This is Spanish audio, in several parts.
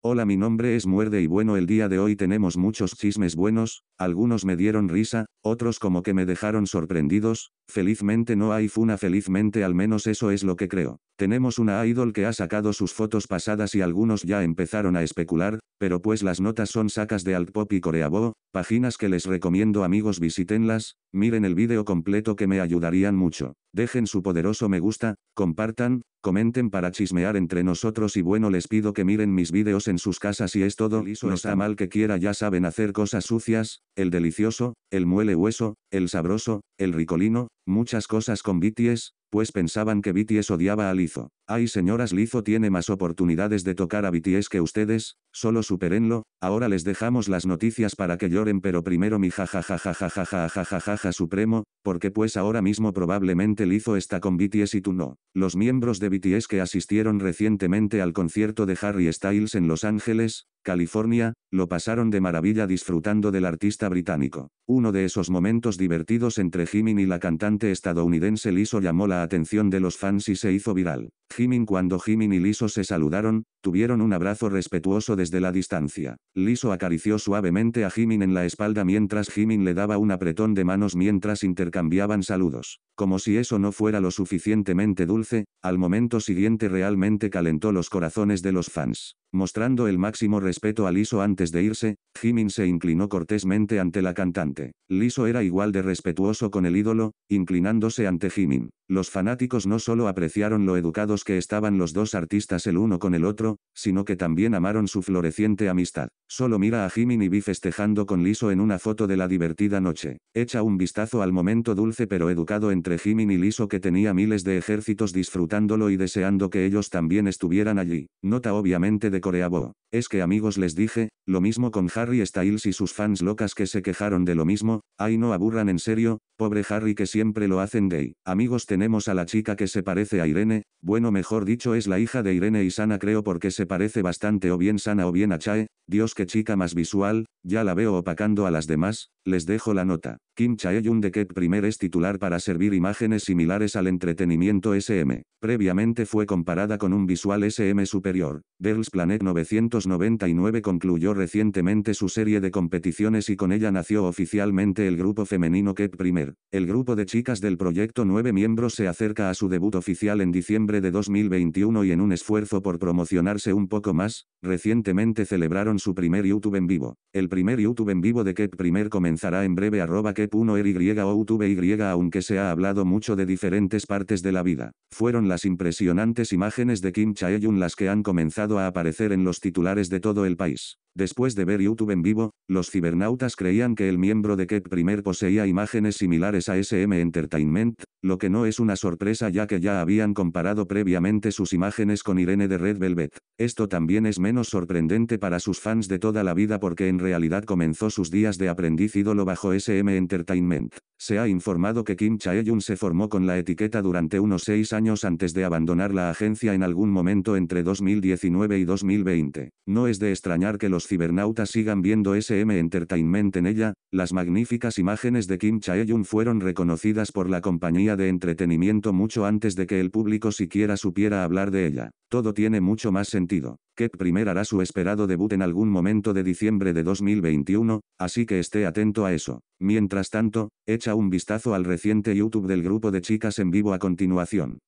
Hola mi nombre es Muerde y bueno el día de hoy tenemos muchos chismes buenos, algunos me dieron risa, otros como que me dejaron sorprendidos, felizmente no hay funa felizmente al menos eso es lo que creo. Tenemos una idol que ha sacado sus fotos pasadas y algunos ya empezaron a especular, pero pues las notas son sacas de Altpop y Coreabo, páginas que les recomiendo amigos visítenlas, miren el vídeo completo que me ayudarían mucho. Dejen su poderoso me gusta, compartan, comenten para chismear entre nosotros y bueno les pido que miren mis vídeos en sus casas y es todo no está mal que quiera ya saben hacer cosas sucias, el delicioso, el muele hueso, el sabroso, el ricolino, muchas cosas con bities pues pensaban que BTS odiaba a lizo. Ay señoras Lizo tiene más oportunidades de tocar a BTS que ustedes, solo superenlo, ahora les dejamos las noticias para que lloren pero primero mi jajajajajajajajaja supremo, porque pues ahora mismo probablemente Lizo está con BTS y tú no. Los miembros de BTS que asistieron recientemente al concierto de Harry Styles en Los Ángeles, California, lo pasaron de maravilla disfrutando del artista británico. Uno de esos momentos divertidos entre Jimin y la cantante estadounidense Lizzo llamó la atención de los fans y se hizo viral. Jimin cuando Jimin y Liso se saludaron, tuvieron un abrazo respetuoso desde la distancia. Liso acarició suavemente a Jimin en la espalda mientras Jimin le daba un apretón de manos mientras intercambiaban saludos. Como si eso no fuera lo suficientemente dulce, al momento siguiente realmente calentó los corazones de los fans. Mostrando el máximo respeto a Liso antes de irse, Jimin se inclinó cortésmente ante la cantante. Liso era igual de respetuoso con el ídolo, inclinándose ante Jimin. Los fanáticos no solo apreciaron lo educados que estaban los dos artistas el uno con el otro, sino que también amaron su floreciente amistad. Solo mira a Jimin y Vi festejando con Liso en una foto de la divertida noche. Echa un vistazo al momento dulce pero educado entre Jimin y Liso que tenía miles de ejércitos disfrutándolo y deseando que ellos también estuvieran allí. Nota obviamente de Corea es que amigos les dije, lo mismo con Harry Styles y sus fans locas que se quejaron de lo mismo, ay no aburran en serio, pobre Harry que siempre lo hacen gay. Amigos tenemos a la chica que se parece a Irene, bueno mejor dicho es la hija de Irene y Sana creo porque se parece bastante o bien Sana o bien a Chae, Dios que chica más visual, ya la veo opacando a las demás, les dejo la nota. Kim chae de Kep primer es titular para servir imágenes similares al entretenimiento SM. Previamente fue comparada con un visual SM superior. Girls Planet 900 1999 concluyó recientemente su serie de competiciones y con ella nació oficialmente el grupo femenino Ket Primer. El grupo de chicas del proyecto Nueve Miembros se acerca a su debut oficial en diciembre de 2021 y en un esfuerzo por promocionarse un poco más, recientemente celebraron su primer YouTube en vivo. El primer YouTube en vivo de Ket Primer comenzará en breve arroba kep 1 y o YouTube Y aunque se ha hablado mucho de diferentes partes de la vida. Fueron las impresionantes imágenes de Kim Chaeyun las que han comenzado a aparecer en los titulares de todo el país. Después de ver YouTube en vivo, los cibernautas creían que el miembro de Ket Primer poseía imágenes similares a SM Entertainment, lo que no es una sorpresa ya que ya habían comparado previamente sus imágenes con Irene de Red Velvet. Esto también es menos sorprendente para sus fans de toda la vida porque en realidad comenzó sus días de aprendiz ídolo bajo SM Entertainment. Se ha informado que Kim chae se formó con la etiqueta durante unos seis años antes de abandonar la agencia en algún momento entre 2019 y 2020. No es de extrañar que los cibernautas sigan viendo SM Entertainment en ella, las magníficas imágenes de Kim chae fueron reconocidas por la compañía de entretenimiento mucho antes de que el público siquiera supiera hablar de ella. Todo tiene mucho más sentido. Kep Primer hará su esperado debut en algún momento de diciembre de 2021, así que esté atento a eso. Mientras tanto, echa un vistazo al reciente YouTube del grupo de chicas en vivo a continuación.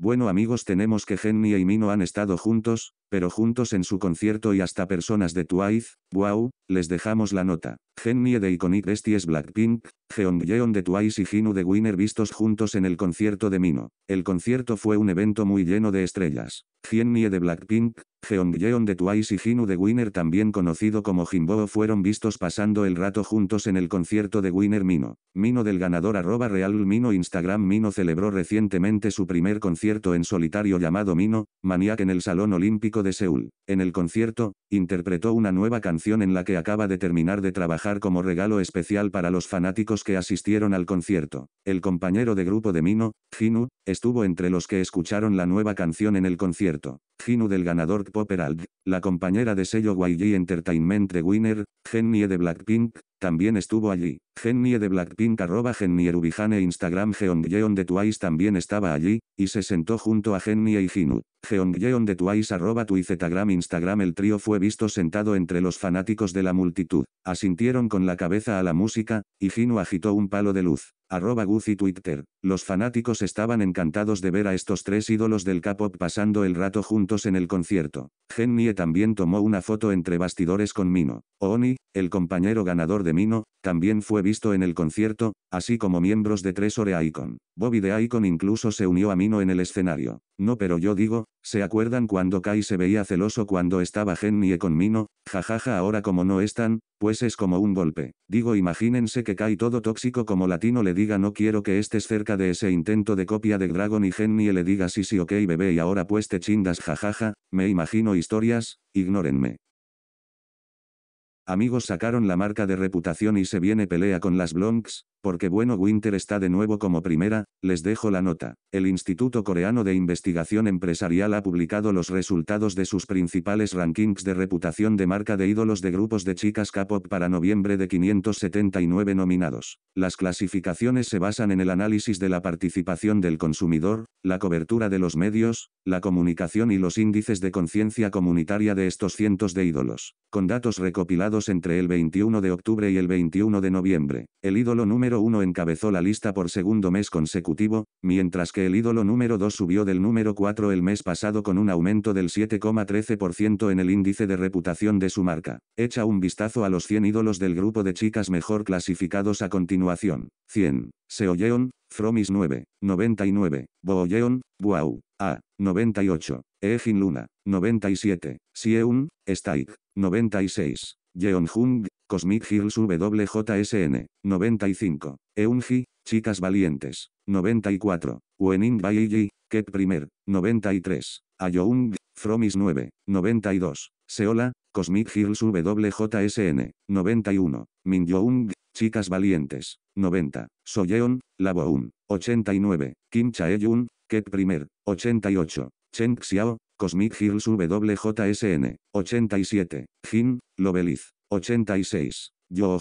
Bueno amigos tenemos que Genny y Mino han estado juntos, pero juntos en su concierto y hasta personas de Twice, Wow, les dejamos la nota. Gennie de Iconic Besties Blackpink, jeongyeon de Twice y Hinu de Winner vistos juntos en el concierto de Mino. El concierto fue un evento muy lleno de estrellas. Gennie de Blackpink, jeongyeon de Twice y Hinu de Winner también conocido como Jimbo fueron vistos pasando el rato juntos en el concierto de Winner Mino. Mino del ganador arroba real Mino Instagram Mino celebró recientemente su primer concierto en solitario llamado Mino, Maniac en el Salón Olímpico de Seúl. En el concierto, interpretó una nueva canción en la que acaba de terminar de trabajar como regalo especial para los fanáticos que asistieron al concierto. El compañero de grupo de Mino, Ginu, estuvo entre los que escucharon la nueva canción en el concierto. Ginu del ganador Popperald, la compañera de sello YG Entertainment The Winner, Jennie de Blackpink, también estuvo allí. Gennie de Blackpink arroba Gennie Rubijane Instagram Geongyeon de Twice también estaba allí, y se sentó junto a Gennie y Hinu. Geongyeon de Twice arroba Instagram El trío fue visto sentado entre los fanáticos de la multitud. Asintieron con la cabeza a la música, y Hinu agitó un palo de luz. Arroba Twitter. Los fanáticos estaban encantados de ver a estos tres ídolos del K-pop pasando el rato juntos en el concierto. Gennie también tomó una foto entre bastidores con Mino. Oni, el compañero ganador de Mino, también fue visto en el concierto, así como miembros de Ore Icon. Bobby de Icon incluso se unió a Mino en el escenario. No, pero yo digo, ¿se acuerdan cuando Kai se veía celoso cuando estaba Gennie con Mino? Jajaja, ahora como no están, pues es como un golpe. Digo, imagínense que Kai todo tóxico como latino le diga no quiero que estés cerca de ese intento de copia de Dragon y Genie le diga sí sí ok bebé y ahora pues te chingas jajaja, me imagino historias, ignórenme. Amigos sacaron la marca de reputación y se viene pelea con las Blonks, porque bueno Winter está de nuevo como primera, les dejo la nota. El Instituto Coreano de Investigación Empresarial ha publicado los resultados de sus principales rankings de reputación de marca de ídolos de grupos de chicas K-pop para noviembre de 579 nominados. Las clasificaciones se basan en el análisis de la participación del consumidor, la cobertura de los medios, la comunicación y los índices de conciencia comunitaria de estos cientos de ídolos. Con datos recopilados entre el 21 de octubre y el 21 de noviembre, el ídolo número 1 encabezó la lista por segundo mes consecutivo, mientras que el ídolo número 2 subió del número 4 el mes pasado con un aumento del 7,13% en el índice de reputación de su marca. Echa un vistazo a los 100 ídolos del grupo de chicas mejor clasificados a continuación. 100. Seoyeon, Fromis 9, 99, Yeon, Wow, A, 98, Ejin Luna, 97, Sieun, Staik, 96, Yeon Cosmic Girls WJSN, 95. Eunji, Chicas Valientes, 94. Wenin Baiji, Ket Primer, 93. Ayoung, Fromis 9, 92. Seola, Cosmic Girls WJSN, 91. Minyoung, Chicas Valientes, 90. Soyeon, Laboun, 89. Kim Chaeyun, Ket Primer, 88. Chen Xiao, Cosmic Girls WJSN, 87, Jin, Lobeliz, 86, Yo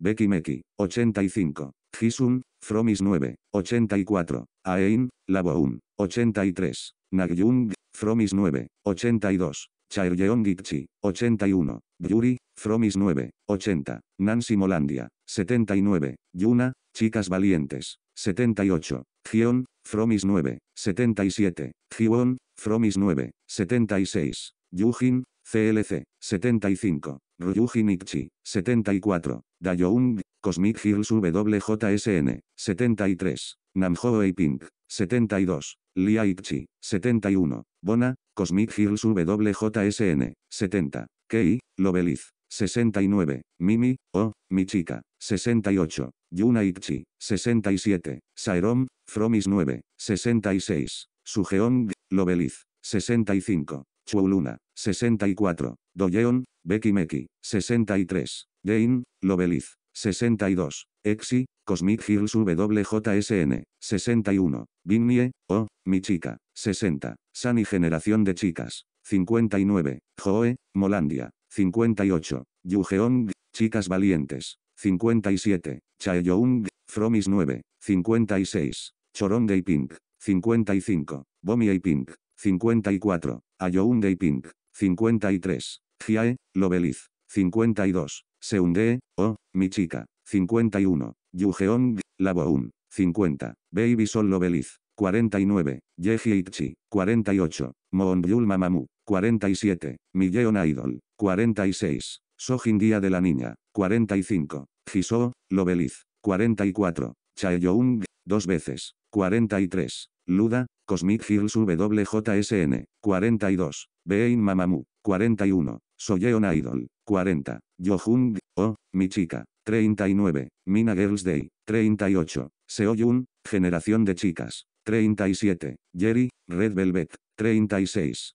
Becky Meki, 85, Jisum, Fromis 9, 84, Aein, Laboum, 83, Nagyung, Fromis 9, 82, Chaeryeong (Gichi) 81, Yuri, Fromis 9, 80, Nancy Molandia, 79, Yuna, Chicas Valientes, 78. Gion, Fromis 9, 77. Gion, Fromis 9, 76. Yujin, CLC, 75. Ryujin Ikchi, 74. Dayoung, Cosmic Hills WJSN, 73. Namjo Pink, 72. Lia Ikchi, 71. Bona, Cosmic Hills WJSN, 70. Kei, Lobeliz, 69. Mimi, Oh, mi chica. 68. Yuna Ikchi. 67. Saerom, Fromis 9. 66. Sugeong, Lobeliz. 65. Chuluna. 64. Doyeon, Becky Meki. 63. Jane, Lobeliz. 62. Exi, Cosmic Hills WJSN. 61. Vinnie, Oh, mi chica. 60. Sunny Generación de Chicas. 59. Joe, Molandia. 58. Yugeong, chicas valientes. 57. Chaeyoung, Fromis 9. 56. Chorong de Pink. 55. Bomi Pink. 54. Ayoung de Pink. 53. Giae, Lobeliz. 52. Seunde, Oh, mi chica. 51. Yugeong, Laboun. 50. Baby Sol Lobeliz. 49. Yehi 48. Moonbyul Mamamoo. 47. Milleon Idol. 46. Sojin Día de la Niña. 45. Jisoo, Lobeliz. 44. Chaeyoung, 2 veces. 43. Luda, Cosmic Girls WJSN. 42. Bein Mamamu. 41. Soyeon Idol. 40. Yohung, Oh, mi chica. 39. Mina Girls Day. 38. Seoyun, Generación de Chicas. 37. Jerry, Red Velvet. 36.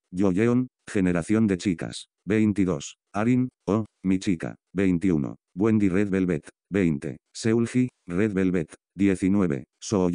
Yoyeon, Generación de Chicas, 22. Arin, Oh, Mi Chica, 21. Wendy Red Velvet, 20. Seulgi, Red Velvet, 19. So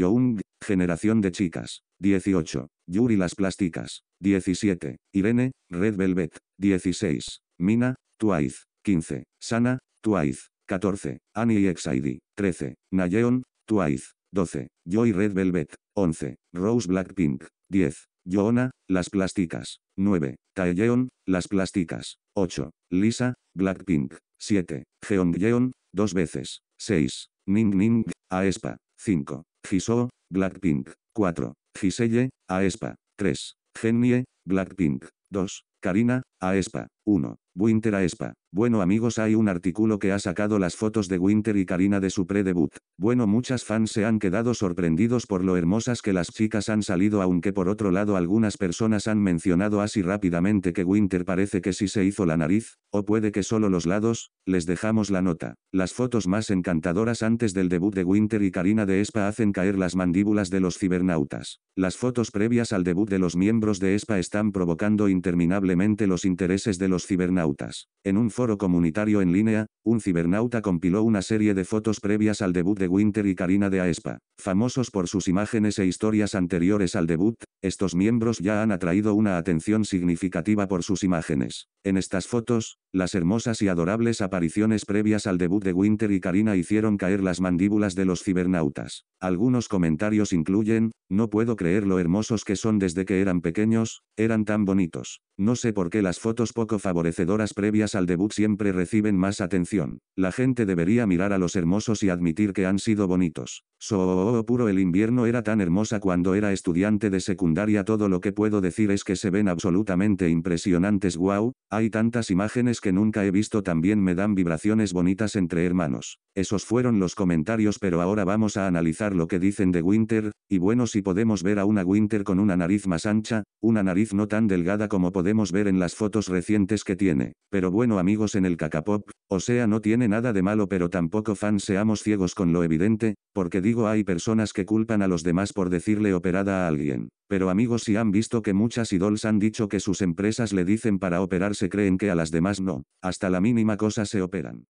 Generación de Chicas, 18. Yuri Las Plásticas, 17. Irene, Red Velvet, 16. Mina, Twice, 15. Sana, Twice, 14. Annie XID, 13. Nayeon, Twice, 12. Joy Red Velvet, 11. Rose Blackpink, 10. Joona, Las Plásticas. 9. Taeyeon, Las Plásticas. 8. Lisa, Blackpink. 7. Jeongyeon, dos veces. 6. Ning Ning, Aespa. 5. Jisoo, Blackpink. 4. Giselle, Aespa. 3. Genie, Blackpink. 2. Karina, Aespa. 1. Winter Aespa. Bueno amigos hay un artículo que ha sacado las fotos de Winter y Karina de su pre-debut. Bueno muchas fans se han quedado sorprendidos por lo hermosas que las chicas han salido aunque por otro lado algunas personas han mencionado así rápidamente que Winter parece que sí se hizo la nariz, o puede que solo los lados, les dejamos la nota. Las fotos más encantadoras antes del debut de Winter y Karina de Espa hacen caer las mandíbulas de los cibernautas. Las fotos previas al debut de los miembros de Espa están provocando interminablemente los intereses de los cibernautas. En un foro comunitario en línea, un cibernauta compiló una serie de fotos previas al debut de Winter y Karina de Aespa. Famosos por sus imágenes e historias anteriores al debut, estos miembros ya han atraído una atención significativa por sus imágenes. En estas fotos, las hermosas y adorables apariciones previas al debut de Winter y Karina hicieron caer las mandíbulas de los cibernautas. Algunos comentarios incluyen, no puedo creer lo hermosos que son desde que eran pequeños, eran tan bonitos. No sé por qué las fotos poco favorecedoras previas al debut siempre reciben más atención. La gente debería mirar a los hermosos y admitir que han sido bonitos. So oh, oh, oh, puro el invierno era tan hermosa cuando era estudiante de secundaria todo lo que puedo decir es que se ven absolutamente impresionantes wow, hay tantas imágenes que nunca he visto también me dan vibraciones bonitas entre hermanos. Esos fueron los comentarios pero ahora vamos a analizar lo que dicen de Winter, y bueno si podemos ver a una Winter con una nariz más ancha, una nariz no tan delgada como podemos ver en las fotos recientes que tiene. Pero bueno amigos en el cacapop, o sea no tiene nada de malo pero tampoco fans seamos ciegos con lo evidente, porque digo hay personas que culpan a los demás por decirle operada a alguien. Pero amigos si han visto que muchas idols han dicho que sus empresas le dicen para operarse creen que a las demás no, hasta la mínima cosa se operan.